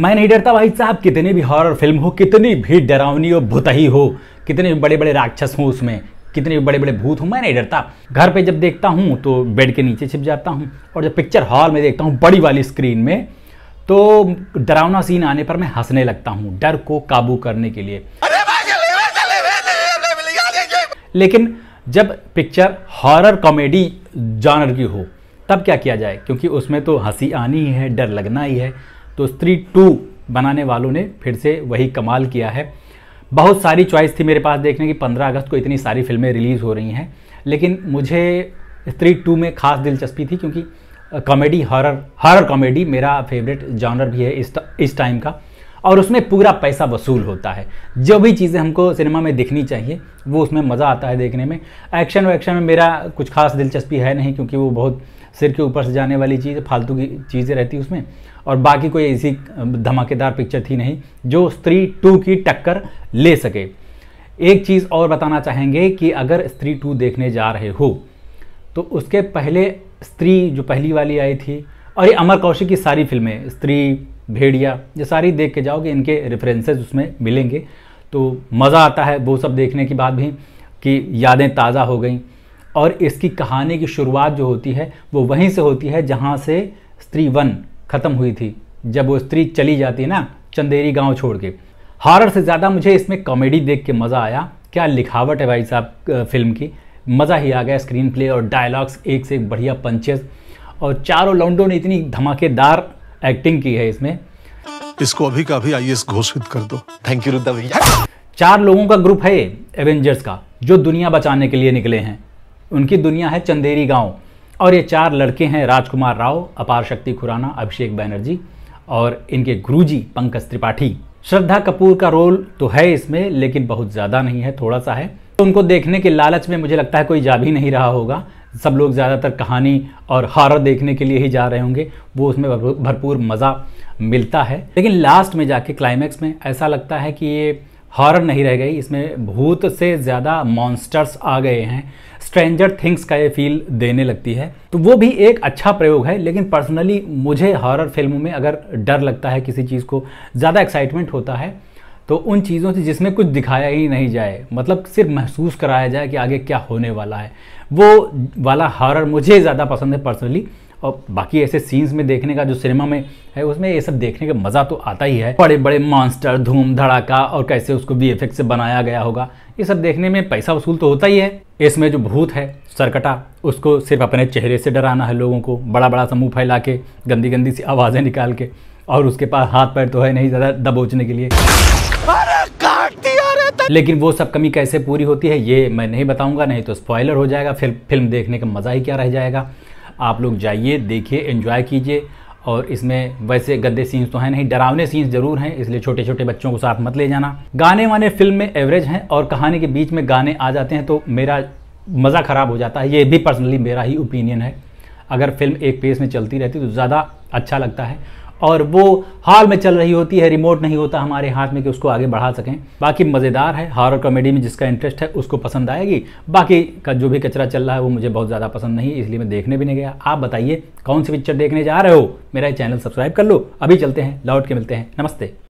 मैं नहीं डरता भाई साहब कितनी भी हॉरर फिल्म हो कितनी भी डरावनी हो ही हो कितने भी बड़े बड़े राक्षस हो उसमें कितने भी बड़े बड़े भूत हो मैं नहीं डरता घर पे जब देखता हूँ तो बेड के नीचे छिप जाता हूँ और जब पिक्चर हॉल में देखता हूँ बड़ी वाली स्क्रीन में तो डरावना सीन आने पर मैं हंसने लगता हूँ डर को काबू करने के लिए लेकिन जब पिक्चर हॉरर कॉमेडी जॉनर की हो तब क्या किया जाए क्योंकि उसमें तो हंसी आनी ही है डर लगना ही है तो स्त्री टू बनाने वालों ने फिर से वही कमाल किया है बहुत सारी चॉइस थी मेरे पास देखने की पंद्रह अगस्त को इतनी सारी फिल्में रिलीज़ हो रही हैं लेकिन मुझे स्त्री टू में ख़ास दिलचस्पी थी क्योंकि कॉमेडी हॉरर हॉरर कॉमेडी मेरा फेवरेट जॉनर भी है इस इस टाइम का और उसमें पूरा पैसा वसूल होता है जो भी चीज़ें हमको सिनेमा में दिखनी चाहिए वो उसमें मज़ा आता है देखने में एक्शन वैक्शन में मेरा कुछ खास दिलचस्पी है नहीं क्योंकि वो बहुत सिर के ऊपर से जाने वाली चीज़ फालतू की चीज़ें रहती उसमें और बाकी कोई ऐसी धमाकेदार पिक्चर थी नहीं जो स्त्री टू की टक्कर ले सके एक चीज़ और बताना चाहेंगे कि अगर स्त्री टू देखने जा रहे हो तो उसके पहले स्त्री जो पहली वाली आई थी और ये अमर कौशिक की सारी फिल्में स्त्री भेड़िया ये सारी देख के जाओगे इनके रेफरेंसेज उसमें मिलेंगे तो मज़ा आता है वो सब देखने के बाद भी कि यादें ताज़ा हो गई और इसकी कहानी की शुरुआत जो होती है वो वहीं से होती है जहाँ से स्त्री वन ख़त्म हुई थी जब वो स्त्री चली जाती है ना चंदेरी गांव छोड़ के हॉरर से ज़्यादा मुझे इसमें कॉमेडी देख के मज़ा आया क्या लिखावट है भाई साहब फिल्म की मज़ा ही आ गया स्क्रीन प्ले और डायलॉग्स एक से एक बढ़िया पंचेस और चारों लौंडों ने इतनी धमाकेदार एक्टिंग की है इसमें इसको अभी का भी आई घोषित कर दो थैंक यू रुद्दा भैया चार लोगों का ग्रुप है एवेंजर्स का जो दुनिया बचाने के लिए निकले हैं उनकी दुनिया है चंदेरी गांव और ये चार लड़के हैं राजकुमार राव अपार शक्ति खुराना अभिषेक बैनर्जी और इनके गुरुजी पंकज त्रिपाठी श्रद्धा कपूर का रोल तो है इसमें लेकिन बहुत ज़्यादा नहीं है थोड़ा सा है तो उनको देखने के लालच में मुझे लगता है कोई जा भी नहीं रहा होगा सब लोग ज़्यादातर कहानी और हॉरर देखने के लिए ही जा रहे होंगे वो उसमें भरपूर मज़ा मिलता है लेकिन लास्ट में जाके क्लाइमैक्स में ऐसा लगता है कि ये हॉरर नहीं रह गई इसमें भूत से ज़्यादा मॉन्स्टर्स आ गए हैं स्ट्रेंजर थिंग्स का ये फील देने लगती है तो वो भी एक अच्छा प्रयोग है लेकिन पर्सनली मुझे हॉरर फिल्मों में अगर डर लगता है किसी चीज़ को ज़्यादा एक्साइटमेंट होता है तो उन चीज़ों से जिसमें कुछ दिखाया ही नहीं जाए मतलब सिर्फ महसूस कराया जाए कि आगे क्या होने वाला है वो वाला हॉरर मुझे ज़्यादा पसंद है पर्सनली और बाकी ऐसे सीन्स में देखने का जो सिनेमा में है उसमें ये सब देखने का मज़ा तो आता ही है बड़े बड़े मॉन्स्टर धूम धड़ाका और कैसे उसको वी से बनाया गया होगा ये सब देखने में पैसा वसूल तो होता ही है इसमें जो भूत है सरकटा उसको सिर्फ अपने चेहरे से डराना है लोगों को बड़ा बड़ा समूह फैला के गंदी गंदी सी आवाज़ें निकाल के और उसके पास हाथ पैर तो है नहीं ज़्यादा दबोचने के लिए तो- लेकिन वो सब कमी कैसे पूरी होती है ये मैं नहीं बताऊंगा नहीं तो स्पॉइलर हो जाएगा फिर फिल्म देखने का मज़ा ही क्या रह जाएगा आप लोग जाइए देखिए एंजॉय कीजिए और इसमें वैसे गंदे सीन्स तो हैं नहीं डरावने सीन्स जरूर हैं इसलिए छोटे छोटे बच्चों को साथ मत ले जाना गाने वाने फिल्म में एवरेज हैं और कहानी के बीच में गाने आ जाते हैं तो मेरा मज़ा ख़राब हो जाता है ये भी पर्सनली मेरा ही ओपिनियन है अगर फिल्म एक पेस में चलती रहती तो ज़्यादा अच्छा लगता है और वो हाल में चल रही होती है रिमोट नहीं होता हमारे हाथ में कि उसको आगे बढ़ा सकें बाकी मज़ेदार है हॉरर कॉमेडी में जिसका इंटरेस्ट है उसको पसंद आएगी बाकी का जो भी कचरा चल रहा है वो मुझे बहुत ज़्यादा पसंद नहीं इसलिए मैं देखने भी नहीं गया आप बताइए कौन सी पिक्चर देखने जा रहे हो मेरा चैनल सब्सक्राइब कर लो अभी चलते हैं लौट के मिलते हैं नमस्ते